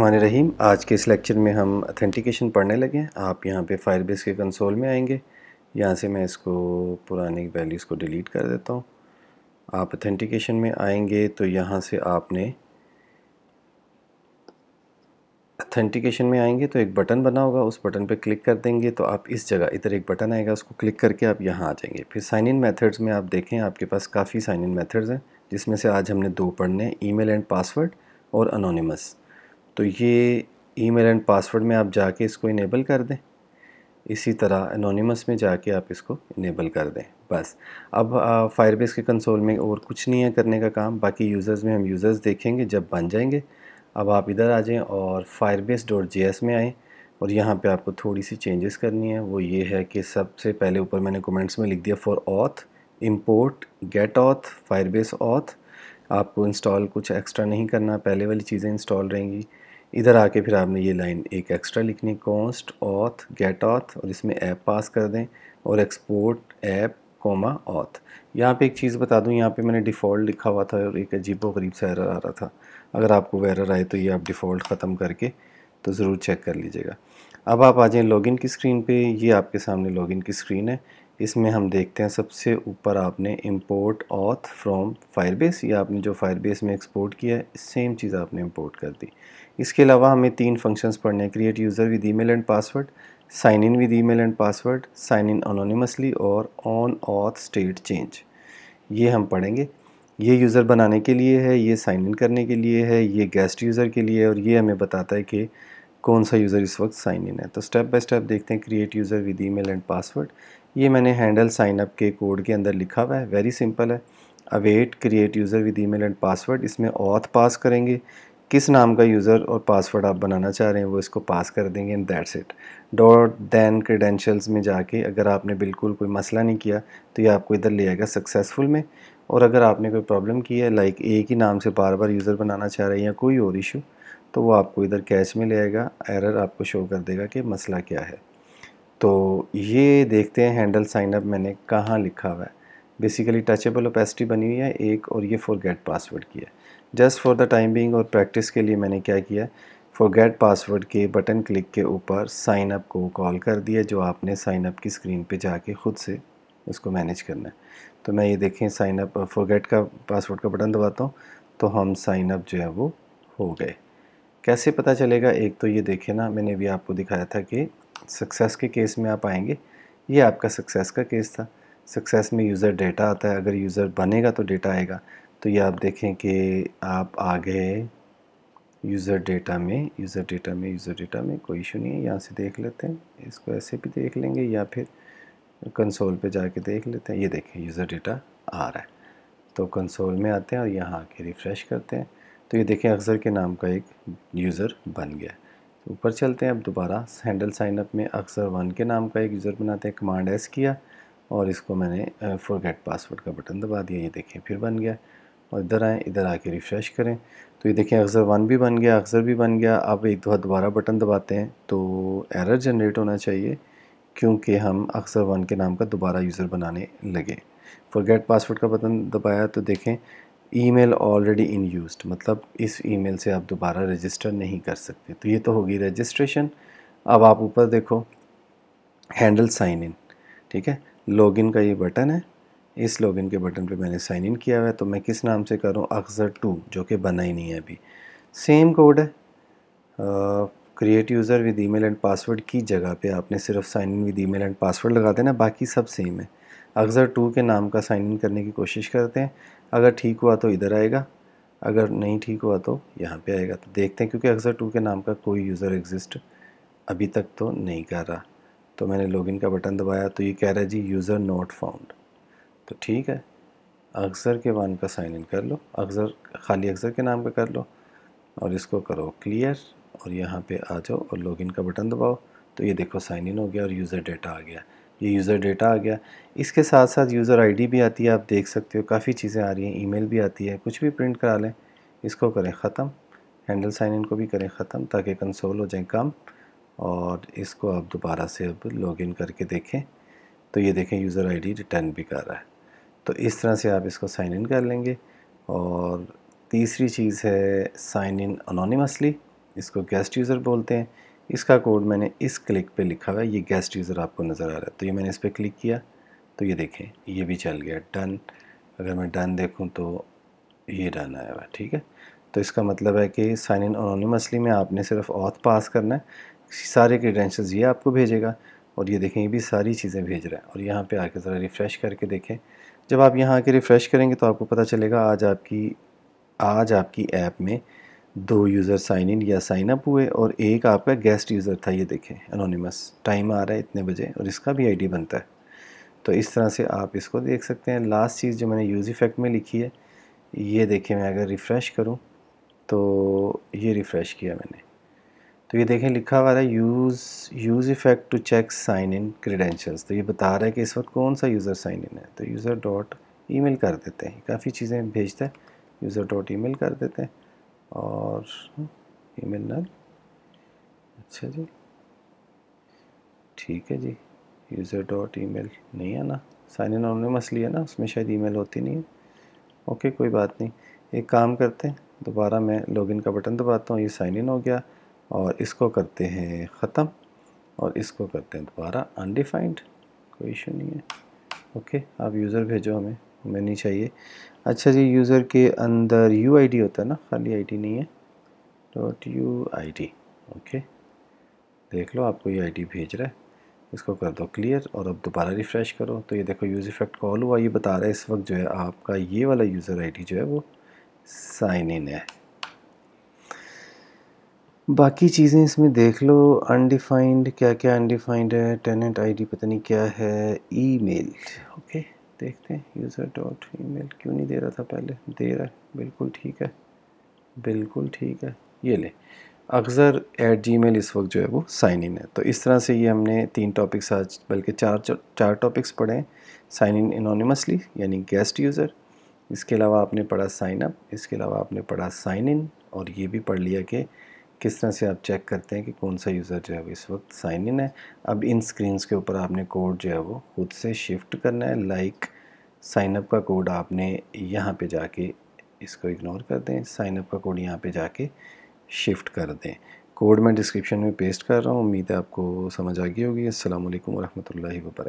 हमारे रहीम आज के इस लेक्चर में हम अथेंटिकेशन पढ़ने लगे हैं आप यहाँ पे फायरबेस के कंसोल में आएंगे यहाँ से मैं इसको पुराने वैल्यूज़ को डिलीट कर देता हूँ आप अथेंटिकेशन में आएंगे तो यहाँ से आपने अथेंटिकेशन में आएंगे तो एक बटन बना होगा उस बटन पे क्लिक कर देंगे तो आप इस जगह इधर एक बटन आएगा उसको क्लिक करके आप यहाँ आ जाएंगे फिर साइन इन मैथड्स में आप देखें आपके पास काफ़ी साइन इन मैथड्स हैं जिसमें से आज हमने दो पढ़ने ई मेल एंड पासवर्ड और अनोनिमस तो ये ईमेल एंड पासवर्ड में आप जाके इसको इनेबल कर दें इसी तरह अनोनीमस में जाके आप इसको इनेबल कर दें बस अब फायरबेस के कंसोल में और कुछ नहीं है करने का काम बाकी यूज़र्स में हम यूज़र्स देखेंगे जब बन जाएंगे अब आप इधर आ जाएं और फायरबेस डॉट जे में आएँ और यहाँ पे आपको थोड़ी सी चेंजेस करनी है वो ये है कि सबसे पहले ऊपर मैंने कमेंट्स में लिख दिया for auth import get auth Firebase auth आपको इंस्टॉल कुछ एक्स्ट्रा नहीं करना पहले वाली चीज़ें इंस्टॉल रहेंगी इधर आके फिर आपने ये लाइन एक एक्स्ट्रा लिखनी कॉस्ट ऑथ गेट ऑथ और इसमें ऐप पास कर दें और एक्सपोर्ट ऐप कोमा ऑथ यहाँ पे एक चीज़ बता दूँ यहाँ पे मैंने डिफ़ॉल्ट लिखा हुआ था और एक अजीब गरीब सा एरर आ रहा था अगर आपको वो एरर आए तो ये आप डिफ़ॉल्ट ख़त्म करके तो ज़रूर चेक कर लीजिएगा अब आप आ जाएँ लॉगिन की स्क्रीन पे ये आपके सामने लॉगिन की स्क्रीन है इसमें हम देखते हैं सबसे ऊपर आपने इंपोर्ट ऑथ फ्रॉम फायरबेस या आपने जो फायरबेस में एक्सपोर्ट किया है सेम चीज़ आपने इंपोर्ट कर दी इसके अलावा हमें तीन फंक्शंस पढ़ने हैं create user with email and password sign in with email and password sign in anonymously और ऑन ऑथ स्टेट चेंज ये हम पढ़ेंगे ये यूज़र बनाने के लिए है ये साइन इन करने के लिए है ये गेस्ट यूज़र के लिए है और ये हमें बताता है कि कौन सा यूज़र इस वक्त साइन इन है तो स्टेप बाय स्टेप देखते हैं create user with email and password ये मैंने हैंडल साइनअप के कोड के अंदर लिखा हुआ है वेरी सिंपल है await create user with email and password इसमें ऑथ पास करेंगे किस नाम का यूज़र और पासवर्ड आप बनाना चाह रहे हैं वो इसको पास कर देंगे and that's it dot then credentials में जाके अगर आपने बिल्कुल कोई मसला नहीं किया तो ये आपको इधर ले आएगा सक्सेसफुल में और अगर आपने कोई प्रॉब्लम की है लाइक एक ही नाम से बार बार यूज़र बनाना चाह रहे हैं या कोई और इशू तो वो आपको इधर कैश में ले आएगा एरर आपको शो कर देगा कि मसला क्या है तो ये देखते हैं हैंडल साइन अप मैंने कहाँ लिखा हुआ है बेसिकली टचेबल ओपेसिटी बनी हुई है एक और ये फॉर गेट पासवर्ड की है just for the time being और प्रैक्टिस के लिए मैंने क्या किया फॉर गेट पासवर्ड के बटन क्लिक के ऊपर साइन अप को कॉल कर दिया जो आपने साइन अप की स्क्रीन पे जाके ख़ुद से उसको मैनेज करना है तो मैं ये देखें साइन अप फॉर गेट का पासवर्ड का बटन दबाता हूँ तो हम साइन अप जो है वो हो गए कैसे पता चलेगा एक तो ये देखें ना मैंने भी आपको दिखाया था कि सक्सेस के केस में आप आएंगे ये आपका सक्सेस का केस था सक्सेस में यूज़र डेटा आता है अगर यूज़र बनेगा तो डेटा आएगा तो ये आप देखें कि आप आ गए यूज़र डेटा में यूज़र डेटा में यूज़र डेटा में कोई इशू नहीं है यहाँ से देख लेते हैं इसको ऐसे भी देख लेंगे या फिर कंसोल पे जाके देख लेते हैं ये देखें यूज़र डेटा आ रहा है तो कंसोल में आते हैं और यहाँ आके रिफ़्रेश करते हैं तो ये देखें अक्सर के नाम का एक यूज़र बन गया ऊपर चलते हैं अब दोबारा हैंडल साइनअप में अक्सर वन के नाम का एक यूज़र बनाते हैं कमांड एस किया और इसको मैंने फॉरगेट पासवर्ड का बटन दबा दिया ये देखें फिर बन गया और इधर आएँ इधर आके रिफ़्रेश करें तो ये देखें अक्सर वन भी बन गया अक्सर भी बन गया अब एक दो दोबारा बटन दबाते हैं तो एरर जनरेट होना चाहिए क्योंकि हम अक्सर वन के नाम का दोबारा यूज़र बनाने लगे फॉरगेट पासवर्ड का बटन दबाया तो देखें ईमेल ऑलरेडी इन यूज मतलब इस ईमेल से आप दोबारा रजिस्टर नहीं कर सकते तो ये तो होगी रजिस्ट्रेशन अब आप ऊपर देखो हैंडल साइन इन ठीक है लॉगिन का ये बटन है इस लॉगिन के बटन पे मैंने साइन इन किया हुआ है तो मैं किस नाम से करूँ अक्सर टू जो कि बना ही नहीं है अभी सेम कोड है create user with email and password की जगह पे आपने सिर्फ sign in with email and password लगा देना बाकी सब सेम है अक्सर टू के नाम का साइन इन करने की कोशिश करते हैं अगर ठीक हुआ तो इधर आएगा अगर नहीं ठीक हुआ तो यहाँ पे आएगा तो देखते हैं क्योंकि अक्सर टू के नाम का कोई यूज़र एग्जिस्ट अभी तक तो नहीं कर रहा तो मैंने लॉगिन का बटन दबाया तो ये कह रहा है जी यूज़र नॉट फाउंड तो ठीक है अक्सर के वन का साइन इन कर लो अक्सर खाली अक्सर के नाम का कर लो और इसको करो क्लियर और यहाँ पे आ जाओ और लॉगिन का बटन दबाओ तो ये देखो साइन इन हो गया और यूज़र डेटा आ गया ये यूज़र डेटा आ गया इसके साथ साथ यूज़र आईडी भी आती है आप देख सकते हो काफ़ी चीज़ें आ रही हैं ईमेल भी आती है कुछ भी प्रिंट करा लें इसको करें ख़त्म हैंडल साइन इन को भी करें ख़त्म ताकि कंसोल हो जाए काम और इसको आप दोबारा से अब लॉगिन करके देखें तो ये देखें यूज़र आईडी रिटर्न भी कर रहा है तो इस तरह से आप इसको साइन इन कर लेंगे और तीसरी चीज़ है साइन इन अनोनीमसली इसको गेस्ट यूज़र बोलते हैं इसका कोड मैंने इस क्लिक पे लिखा हुआ है ये गेस्ट यूज़र आपको नज़र आ रहा है तो ये मैंने इस पर क्लिक किया तो ये देखें ये भी चल गया डन अगर मैं डन देखूँ तो ये डन आया हुआ ठीक है तो इसका मतलब है कि साइन इन ऑनोनीमसली में आपने सिर्फ ऑथ पास करना है सारे क्रीडेंशल्स ये आपको भेजेगा और ये देखें ये भी सारी चीज़ें भेज रहा है और यहाँ पे आके ज़रा रिफ़्रेश करके देखें जब आप यहाँ आके रिफ़्रेश करेंगे तो आपको पता चलेगा आज आपकी आज आपकी ऐप में दो यूज़र साइन इन या साइन अप हुए और एक आपका गेस्ट यूज़र था ये देखें अनोनीमस टाइम आ रहा है इतने बजे और इसका भी आईडी बनता है तो इस तरह से आप इसको देख सकते हैं लास्ट चीज़ जो मैंने यूज़ इफेक्ट में लिखी है ये देखें मैं अगर रिफ़्रेश करूँ तो ये रिफ़्रेश किया मैंने तो ये देखें लिखा हुआ है use use effect to check sign in credentials तो ये बता रहा है कि इस वक्त कौन सा यूज़र साइन इन है तो यूज़र डॉट ई कर देते हैं काफ़ी चीज़ें भेजता है यूज़र डॉट ई कर देते हैं और ईमेल हम्म, नल अच्छा जी ठीक है जी यूज़र डॉट ई नहीं है ना साइन इन ऑनोनिमस है ना उसमें शायद ईमेल होती नहीं है ओके कोई बात नहीं एक काम करते हैं दोबारा मैं लॉगिन का बटन दबाता हूँ ये साइन इन हो गया और इसको करते हैं ख़त्म और इसको करते हैं दोबारा अनडिफाइंड कोई इशू नहीं है ओके आप यूज़र भेजो हमें हमें नहीं चाहिए अच्छा जी यूज़र के अंदर यू आई डी होता है ना खाली आई डी नहीं है dot U I D okay देख लो आपको ये आई डी भेज रहा है इसको कर दो क्लियर और अब दोबारा रिफ़्रेश करो तो ये देखो यूज़ इफेक्ट कॉल हुआ ये बता रहा है इस वक्त जो है आपका ये वाला यूज़र आई डी जो है वो साइन इन है बाकी चीज़ें इसमें देख लो अनडिफाइंड क्या क्या अनडिफाइंड है टेनेंट आईडी पता नहीं क्या है ईमेल ओके okay. देखते हैं यूज़र डॉट ई क्यों नहीं दे रहा था पहले दे रहा है बिल्कुल ठीक है बिल्कुल ठीक है ये ले अक्सर एट जी मेल इस वक्त जो है वो साइन इन है तो इस तरह से ये हमने तीन टॉपिक्स आज बल्कि चार चार टॉपिक्स पढ़े हैं साइन इन इनोनिमसली यानी गेस्ट यूज़र इसके अलावा आपने पढ़ा साइन अप इसके अलावा आपने पढ़ा साइन इन और ये भी पढ़ लिया कि किस तरह से आप चेक करते हैं कि कौन सा यूज़र जो है वो इस वक्त साइन इन है अब इन स्क्रीनस के ऊपर आपने कोड जो है वो खुद से शिफ्ट करना है लाइक साइनअप का कोड आपने यहाँ पे जाके इसको इग्नोर कर दें साइनअप का कोड यहाँ पे जाके शिफ्ट कर दें कोड मैं डिस्क्रिप्शन में पेस्ट कर रहा हूँ उम्मीद है आपको समझ आ गई होगी असल वरहमल वर्क